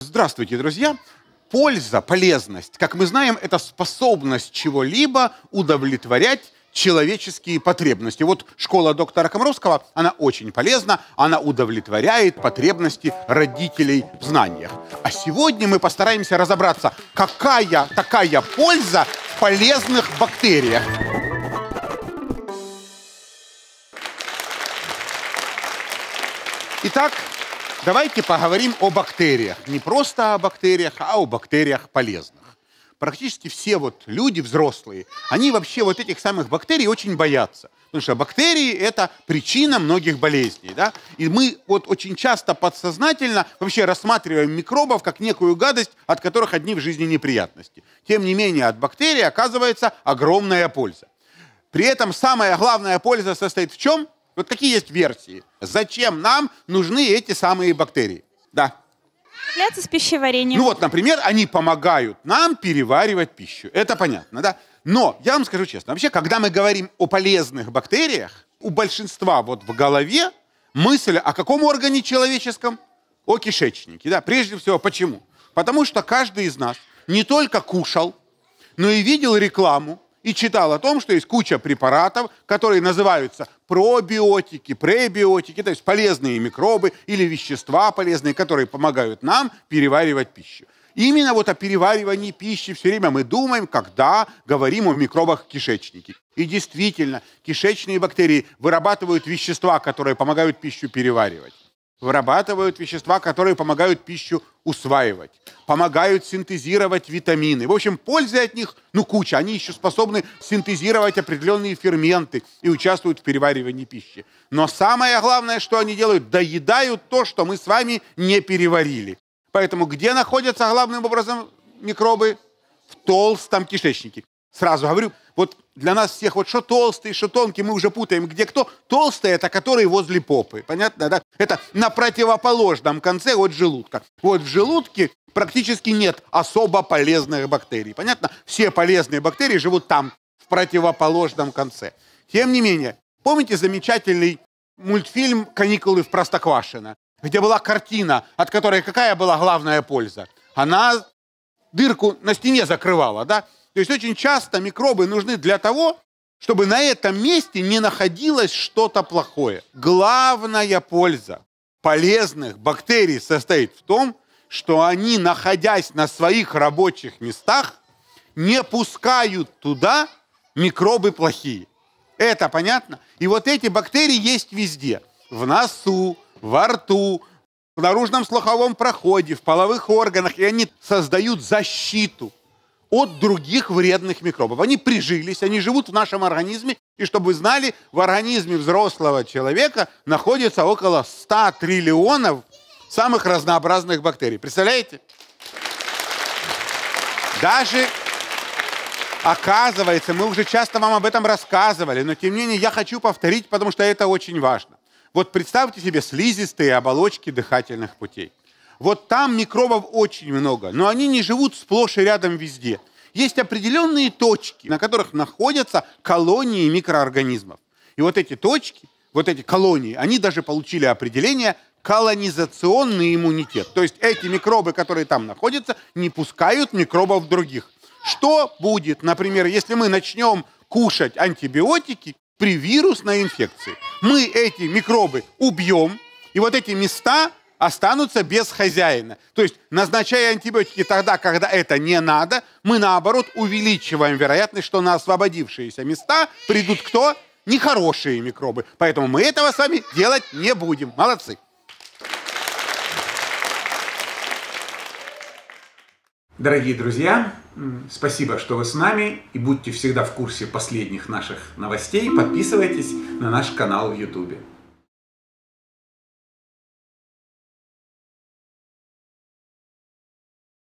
Здравствуйте, друзья! Польза, полезность, как мы знаем, это способность чего-либо удовлетворять человеческие потребности. Вот школа доктора Комровского, она очень полезна, она удовлетворяет потребности родителей в знаниях. А сегодня мы постараемся разобраться, какая такая польза в полезных бактериях. Итак, давайте поговорим о бактериях. Не просто о бактериях, а о бактериях полезных. Практически все вот люди взрослые, они вообще вот этих самых бактерий очень боятся. Потому что бактерии – это причина многих болезней. Да? И мы вот очень часто подсознательно вообще рассматриваем микробов как некую гадость, от которых одни в жизни неприятности. Тем не менее, от бактерий оказывается огромная польза. При этом самая главная польза состоит в чем? Вот такие есть версии. Зачем нам нужны эти самые бактерии? Да. Являться с пищеварением. Ну вот, например, они помогают нам переваривать пищу. Это понятно, да? Но я вам скажу честно, вообще, когда мы говорим о полезных бактериях, у большинства вот в голове мысль о каком органе человеческом? О кишечнике, да? Прежде всего, почему? Потому что каждый из нас не только кушал, но и видел рекламу и читал о том, что есть куча препаратов, которые называются пробиотики, пребиотики, то есть полезные микробы или вещества полезные, которые помогают нам переваривать пищу. Именно вот о переваривании пищи все время мы думаем, когда говорим о микробах кишечники. И действительно, кишечные бактерии вырабатывают вещества, которые помогают пищу переваривать вырабатывают вещества, которые помогают пищу усваивать, помогают синтезировать витамины. В общем, пользы от них, ну, куча. Они еще способны синтезировать определенные ферменты и участвуют в переваривании пищи. Но самое главное, что они делают, доедают то, что мы с вами не переварили. Поэтому где находятся главным образом микробы? В толстом кишечнике. Сразу говорю, вот для нас всех, вот что толстый, что тонкий, мы уже путаем, где кто. Толстый – это который возле попы, понятно, да? Это на противоположном конце от желудка. Вот в желудке практически нет особо полезных бактерий, понятно? Все полезные бактерии живут там, в противоположном конце. Тем не менее, помните замечательный мультфильм «Каникулы в Простоквашино», где была картина, от которой какая была главная польза? Она дырку на стене закрывала, да? То есть очень часто микробы нужны для того, чтобы на этом месте не находилось что-то плохое. Главная польза полезных бактерий состоит в том, что они, находясь на своих рабочих местах, не пускают туда микробы плохие. Это понятно? И вот эти бактерии есть везде. В носу, во рту, в наружном слуховом проходе, в половых органах. И они создают защиту от других вредных микробов. Они прижились, они живут в нашем организме. И чтобы вы знали, в организме взрослого человека находится около 100 триллионов самых разнообразных бактерий. Представляете? Даже оказывается, мы уже часто вам об этом рассказывали, но тем не менее я хочу повторить, потому что это очень важно. Вот представьте себе слизистые оболочки дыхательных путей. Вот там микробов очень много, но они не живут сплошь и рядом везде. Есть определенные точки, на которых находятся колонии микроорганизмов. И вот эти точки, вот эти колонии, они даже получили определение колонизационный иммунитет. То есть эти микробы, которые там находятся, не пускают микробов других. Что будет, например, если мы начнем кушать антибиотики при вирусной инфекции? Мы эти микробы убьем, и вот эти места останутся без хозяина. То есть, назначая антибиотики тогда, когда это не надо, мы, наоборот, увеличиваем вероятность, что на освободившиеся места придут кто? Нехорошие микробы. Поэтому мы этого с вами делать не будем. Молодцы. Дорогие друзья, спасибо, что вы с нами и будьте всегда в курсе последних наших новостей. Подписывайтесь на наш канал в YouTube.